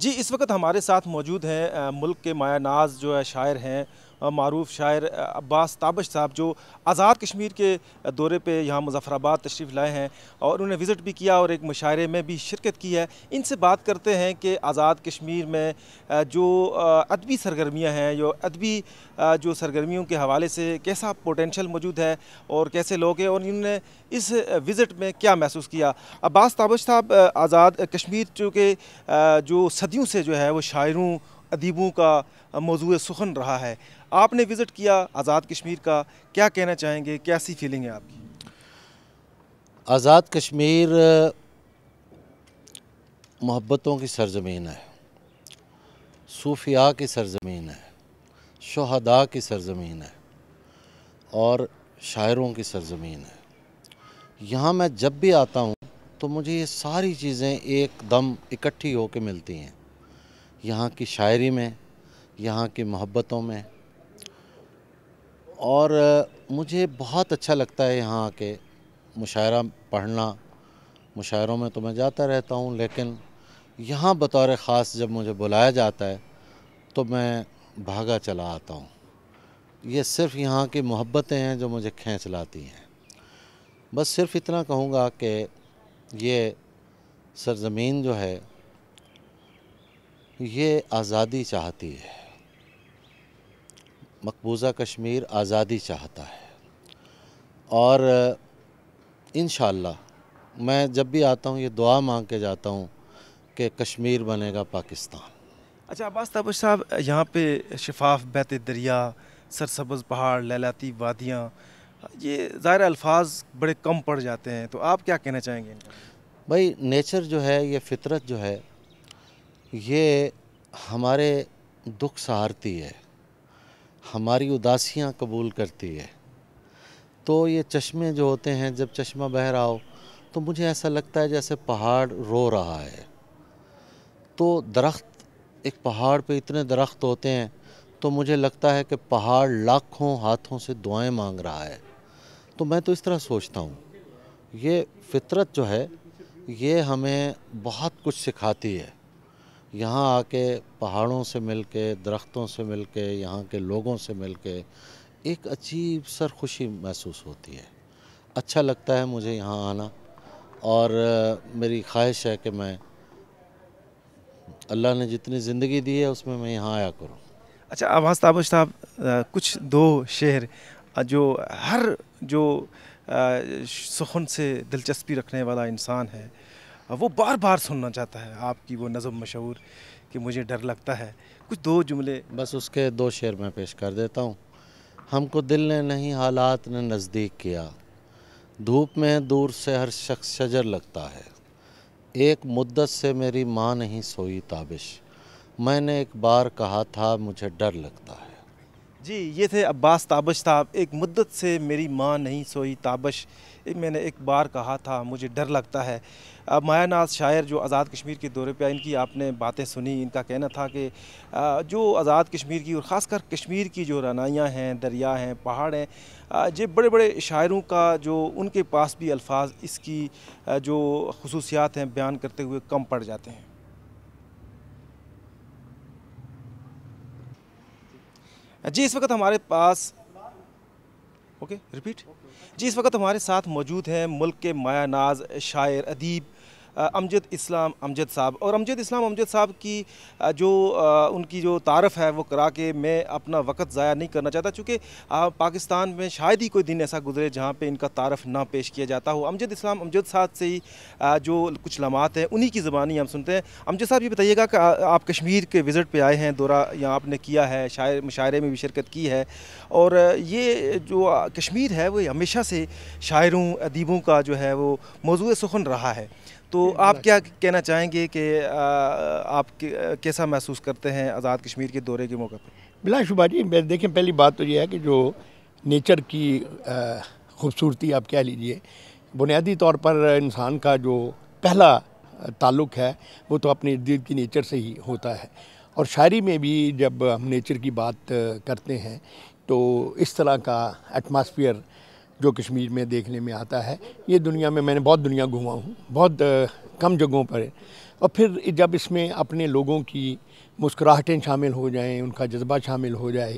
جی اس وقت ہمارے ساتھ موجود ہیں ملک کے مایا ناز جو ہے شاعر ہیں معروف شاعر عباس تابش صاحب جو آزاد کشمیر کے دورے پہ یہاں مظفر آباد تشریف لائے ہیں اور انہوں نے وزٹ بھی کیا اور ایک مشاعرے میں بھی شرکت کی ہے ان سے بات کرتے ہیں کہ آزاد کشمیر میں جو ادبی سرگرمیاں ہیں جو ادبی جو سرگرمیوں کے حوالے سے کیسا پوٹینشل موجود ہے اور کیسے لوگ ہیں اور انہوں نے اس وزٹ میں کیا محسوس کیا عباس تابش صاحب آزاد کشمیر چونکہ جو صدیوں سے جو ہے وہ شاعروں ادیبوں کا موضوع سخن رہا ہے آپ نے وزٹ کیا آزاد کشمیر کا کیا کہنا چاہیں گے کیسی فیلنگ ہے آپ کی آزاد کشمیر محبتوں کی سرزمین ہے صوفیاء کی سرزمین ہے شہداء کی سرزمین ہے اور شاعروں کی سرزمین ہے یہاں میں جب بھی آتا ہوں تو مجھے یہ ساری چیزیں ایک دم اکٹھی ہو کے ملتی ہیں یہاں کی شاعری میں یہاں کی محبتوں میں اور مجھے بہت اچھا لگتا ہے یہاں کے مشاعرہ پڑھنا مشاعروں میں تو میں جاتا رہتا ہوں لیکن یہاں بطور خاص جب مجھے بلایا جاتا ہے تو میں بھاگا چلا آتا ہوں یہ صرف یہاں کی محبتیں ہیں جو مجھے کھینچ لاتی ہیں بس صرف اتنا کہوں گا کہ یہ سرزمین جو ہے یہ آزادی چاہتی ہے مقبوضہ کشمیر آزادی چاہتا ہے اور انشاءاللہ میں جب بھی آتا ہوں یہ دعا مانگ کے جاتا ہوں کہ کشمیر بنے گا پاکستان اچھا عباس تابش صاحب یہاں پہ شفاف بیت دریا سرسبز پہاڑ لیلاتی وادیاں یہ ظاہر الفاظ بڑے کم پڑ جاتے ہیں تو آپ کیا کہنا چاہیں گے بھائی نیچر جو ہے یہ فطرت جو ہے یہ ہمارے دکھ سہارتی ہے ہماری اداسیاں قبول کرتی ہے تو یہ چشمے جو ہوتے ہیں جب چشمہ بہہ رہا ہو تو مجھے ایسا لگتا ہے جیسے پہاڑ رو رہا ہے تو درخت ایک پہاڑ پہ اتنے درخت ہوتے ہیں تو مجھے لگتا ہے کہ پہاڑ لاکھوں ہاتھوں سے دعائیں مانگ رہا ہے تو میں تو اس طرح سوچتا ہوں یہ فطرت جو ہے یہ ہمیں بہت کچھ سکھاتی ہے یہاں آ کے پہاڑوں سے مل کے درختوں سے مل کے یہاں کے لوگوں سے مل کے ایک عجیب سر خوشی محسوس ہوتی ہے اچھا لگتا ہے مجھے یہاں آنا اور میری خواہش ہے کہ میں اللہ نے جتنی زندگی دی ہے اس میں میں یہاں آیا کروں اچھا آواز ہاں تب صاحب کچھ دو شعر جو ہر جو سخن سے دلچسپی رکھنے والا انسان ہے وہ بار بار سننا چاہتا ہے آپ کی وہ نظم مشہور کہ مجھے ڈر لگتا ہے کچھ دو جملے بس اس کے دو شعر میں پیش کر دیتا ہوں ہم کو دل نے نہیں حالات نے نزدیک کیا دھوپ میں دور سے ہر شخص شجر لگتا ہے ایک مدت سے میری ماں نہیں سوئی تابش میں نے ایک بار کہا تھا مجھے ڈر لگتا ہے جی یہ تھے عباس تابش صاحب ایک مدت سے میری ماں نہیں سوئی تابش میں نے ایک بار کہا تھا مجھے ڈر لگتا ہے مایا ناز شاعر جو آزاد کشمیر کے دورے پہ ان کی آپ نے باتیں سنی ان کا کہنا تھا کہ جو آزاد کشمیر کی اور خاص کر کشمیر کی جو رانائیاں ہیں دریا ہیں پہاڑ ہیں یہ بڑے بڑے شاعروں کا جو ان کے پاس بھی الفاظ اس کی جو خصوصیات ہیں بیان کرتے ہوئے کم پڑ جاتے ہیں جی اس وقت ہمارے پاس اوکے ریپیٹ جی اس وقت ہمارے ساتھ موجود ہیں ملک کے مایا ناز شاعر ادیب امجد اسلام امجد صاحب اور امجد اسلام امجد صاحب کی جو ان کی جو تعارف ہے وہ کرا کے میں اپنا وقت ضائع نہیں کرنا چاہتا چونکہ پاکستان میں شاید ہی کوئی دن ایسا گزرے جہاں پہ ان کا تعارف نہ پیش کیا جاتا ہو امجد اسلام امجد صاحب سے ہی جو کچھ لمحات ہیں انہی کی زبانی ہم سنتے ہیں امجد صاحب یہ بتائیے گا کہ آپ کشمیر کے وزٹ پہ آئے ہیں دورہ یہاں آپ نے کیا ہے شاعر مشاعرے میں بھی شرکت کی ہے اور یہ جو کشمیر ہے وہ ہمیشہ سے شاعروں ادیبوں کا جو ہے وہ موضوع سخن رہا ہے تو تو آپ کیا کہنا چاہیں گے کہ آپ کیسا محسوس کرتے ہیں آزاد کشمیر کے دورے کے موقع پہ بلا شبہ جی دیکھیں پہلی بات تو یہ ہے کہ جو نیچر کی خوبصورتی آپ کہہ لیجئے بنیادی طور پر انسان کا جو پہلا تعلق ہے وہ تو اپنے دل کی نیچر سے ہی ہوتا ہے اور شاعری میں بھی جب ہم نیچر کی بات کرتے ہیں تو اس طرح کا ایٹماسفیئر جو کشمیر میں دیکھنے میں آتا ہے یہ دنیا میں میں نے بہت دنیا گھوما ہوں بہت کم جگہوں پر اور پھر جب اس میں اپنے لوگوں کی مسکراہٹیں شامل ہو جائیں ان کا جذبہ شامل ہو جائے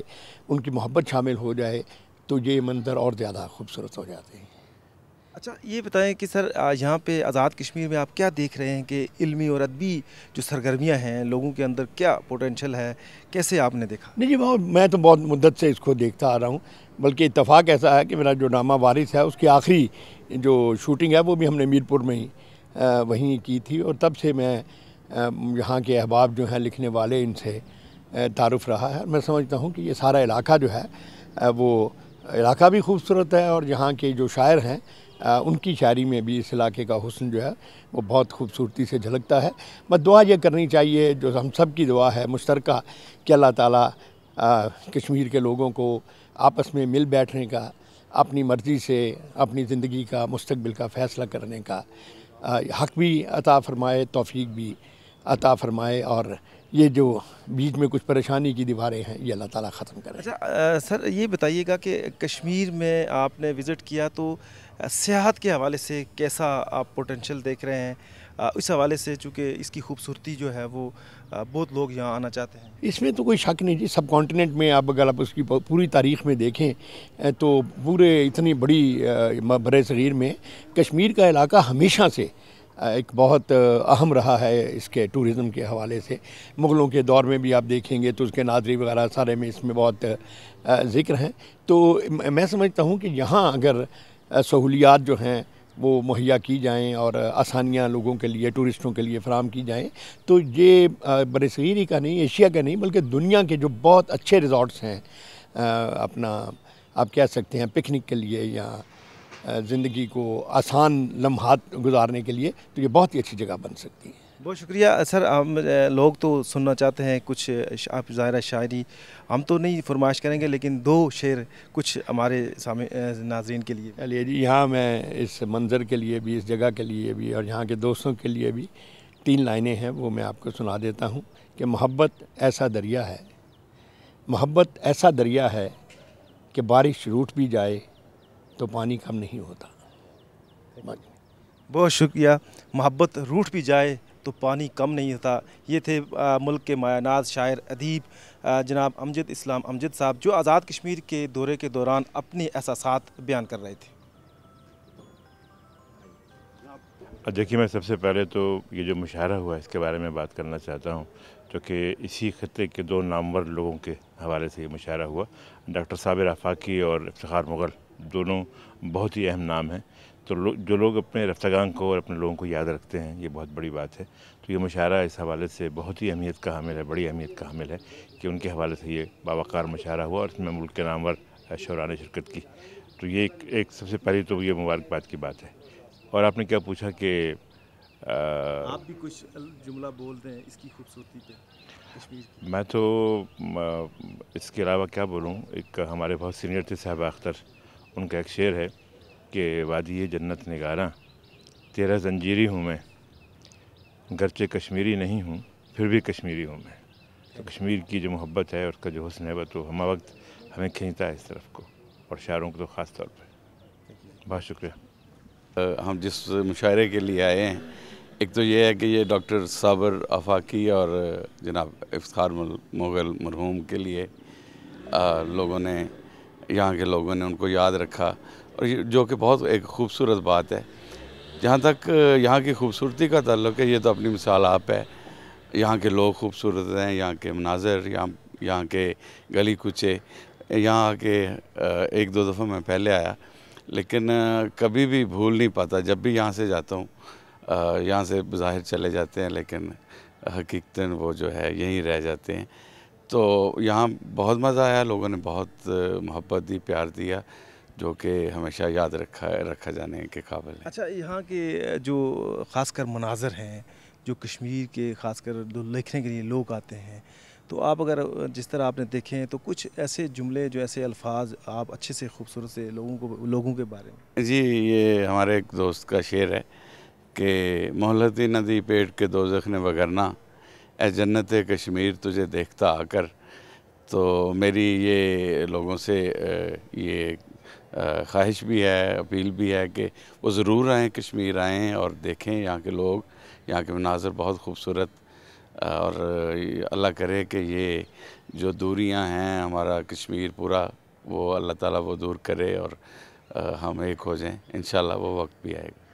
ان کی محبت شامل ہو جائے تو یہ منظر اور زیادہ خوبصورت ہو جاتے ہیں اچھا یہ بتائیں کہ سر یہاں پہ آزاد کشمیر میں آپ کیا دیکھ رہے ہیں کہ علمی اور ادبی جو سرگرمیاں ہیں لوگوں کے اندر کیا پوٹینشیل ہے کیسے آپ نے دیکھا نہیں جی بہت میں تو بہت مدت سے اس کو دیکھتا آ رہا ہوں بلکہ اتفاق ایسا ہے کہ میرا جو نامہ وارث ہے اس کی آخری جو شوٹنگ ہے وہ بھی ہم نے میرپور میں ہی وہیں کی تھی اور تب سے میں یہاں کے احباب جو ہیں لکھنے والے ان سے تعارف رہا ہے میں سمجھتا ہوں کہ یہ سارا علاقہ جو ہے وہ علاقہ بھی خوبصورت ہے اور یہاں کے جو شاعر ہیں ان کی شاعری میں بھی اس علاقے کا حسن جو ہے وہ بہت خوبصورتی سے جھلکتا ہے بس دعا یہ کرنی چاہیے جو ہم سب کی دعا ہے مشترکہ کہ اللہ تعالیٰ کشمیر کے لوگوں کو آپس میں مل بیٹھنے کا اپنی مرضی سے اپنی زندگی کا مستقبل کا فیصلہ کرنے کا حق بھی عطا فرمائے توفیق بھی عطا فرمائے اور یہ جو بیچ میں کچھ پریشانی کی دیواریں ہیں یہ اللہ تعالیٰ ختم اچھا سر یہ بتائیے گا کہ کشمیر میں آپ نے وزٹ کیا تو سیاحت کے حوالے سے کیسا آپ پوٹینشیل دیکھ رہے ہیں اس حوالے سے چونکہ اس کی خوبصورتی جو ہے وہ بہت لوگ یہاں آنا چاہتے ہیں اس میں تو کوئی شک نہیں جی سب کانٹیننٹ میں آپ اگر آپ اس کی پوری تاریخ میں دیکھیں تو پورے اتنی بڑی برے صغیر میں کشمیر کا علاقہ ہمیشہ سے ایک بہت اہم رہا ہے اس کے ٹورزم کے حوالے سے مغلوں کے دور میں بھی آپ دیکھیں گے تو اس کے نادری وغیرہ سارے میں اس میں بہت ذکر ہیں تو میں سمجھتا ہوں کہ یہاں اگر سہولیات جو ہیں وہ مہیا کی جائیں اور آسانیاں لوگوں کے لیے ٹورسٹوں کے لیے فراہم کی جائیں تو یہ بر صغیر کا نہیں ایشیا کا نہیں بلکہ دنیا کے جو بہت اچھے ریزورٹس ہیں اپنا آپ کہہ سکتے ہیں پکنک کے لیے یا زندگی کو آسان لمحات گزارنے کے لیے تو یہ بہت ہی اچھی جگہ بن سکتی ہے بہت شکریہ سر ہم لوگ تو سننا چاہتے ہیں کچھ آپ ظاہرہ شاعری ہم تو نہیں فرمائش کریں گے لیکن دو شعر کچھ ہمارے سامنے ناظرین کے لیے چلیے جی یہاں میں اس منظر کے لیے بھی اس جگہ کے لیے بھی اور یہاں کے دوستوں کے لیے بھی تین لائنیں ہیں وہ میں آپ کو سنا دیتا ہوں کہ محبت ایسا دریا ہے محبت ایسا دریا ہے کہ بارش روٹ بھی جائے تو پانی کم نہیں ہوتا بہت شکریہ محبت روٹ بھی جائے تو پانی کم نہیں ہوتا یہ تھے ملک کے مایا ناز شاعر ادیب جناب امجد اسلام امجد صاحب جو آزاد کشمیر کے دورے کے دوران اپنے احساسات بیان کر رہے تھے دیکھیے میں سب سے پہلے تو یہ جو مشاعرہ ہوا اس کے بارے میں بات کرنا چاہتا ہوں چونکہ اسی خطے کے دو نامور لوگوں کے حوالے سے یہ مشاعرہ ہوا ڈاکٹر صابر افاقی اور افتخار مغل دونوں بہت ہی اہم نام ہیں تو جو لوگ اپنے رفتگان کو اور اپنے لوگوں کو یاد رکھتے ہیں یہ بہت بڑی بات ہے تو یہ مشاعرہ اس حوالے سے بہت ہی اہمیت کا حامل ہے بڑی اہمیت کا حامل ہے کہ ان کے حوالے سے یہ باوقار مشاعرہ ہوا اور اس میں ملک کے نامور عشوراء نے شرکت کی تو یہ ایک سب سے پہلی تو یہ مبارکباد کی بات ہے اور آپ نے کیا پوچھا کہ آپ بھی کچھ جملہ بول دیں اس کی خوبصورتی میں تو اس کے علاوہ کیا بولوں ایک ہمارے بہت سینئر تھے صاحبہ اختر ان کا ایک شعر ہے کہ وادی جنت نگاراں تیرا زنجیری ہوں میں گرچہ کشمیری نہیں ہوں پھر بھی کشمیری ہوں میں تو کشمیر کی جو محبت ہے اس کا جو حسن ہے تو ہمہ وقت ہمیں کھینچتا ہے اس طرف کو اور شاعروں کو تو خاص طور پہ بہت شکریہ ہم جس مشاعرے کے لیے آئے ہیں ایک تو یہ ہے کہ یہ ڈاکٹر صابر آفاقی اور جناب افتخار مغل مرحوم کے لیے لوگوں نے یہاں کے لوگوں نے ان کو یاد رکھا اور جو کہ بہت ایک خوبصورت بات ہے جہاں تک یہاں کی خوبصورتی کا تعلق ہے یہ تو اپنی مثال آپ ہے یہاں کے لوگ خوبصورت ہیں یہاں کے مناظر یہاں یہاں کے گلی کچے یہاں آ کے ایک دو دفعہ میں پہلے آیا لیکن کبھی بھی بھول نہیں پاتا جب بھی یہاں سے جاتا ہوں یہاں سے بظاہر چلے جاتے ہیں لیکن حقیقتاً وہ جو ہے یہیں رہ جاتے ہیں تو یہاں بہت مزہ آیا لوگوں نے بہت محبت دی پیار دیا جو کہ ہمیشہ یاد رکھا رکھا جانے کے قابل ہے اچھا یہاں کے جو خاص کر مناظر ہیں جو کشمیر کے خاص کر جو لکھنے کے لیے لوگ آتے ہیں تو آپ اگر جس طرح آپ نے دیکھے ہیں تو کچھ ایسے جملے جو ایسے الفاظ آپ اچھے سے خوبصورت سے لوگوں کو لوگوں کے بارے میں جی یہ ہمارے ایک دوست کا شعر ہے کہ مہلتی ندی پیٹ کے دو زخنے وغیرہ اے جنت کشمیر تجھے دیکھتا آ کر تو میری یہ لوگوں سے یہ خواہش بھی ہے اپیل بھی ہے کہ وہ ضرور آئیں کشمیر آئیں اور دیکھیں یہاں کے لوگ یہاں کے مناظر بہت خوبصورت اور اللہ کرے کہ یہ جو دوریاں ہیں ہمارا کشمیر پورا وہ اللہ تعالیٰ وہ دور کرے اور ہم ایک ہو جائیں انشاءاللہ وہ وقت بھی آئے گا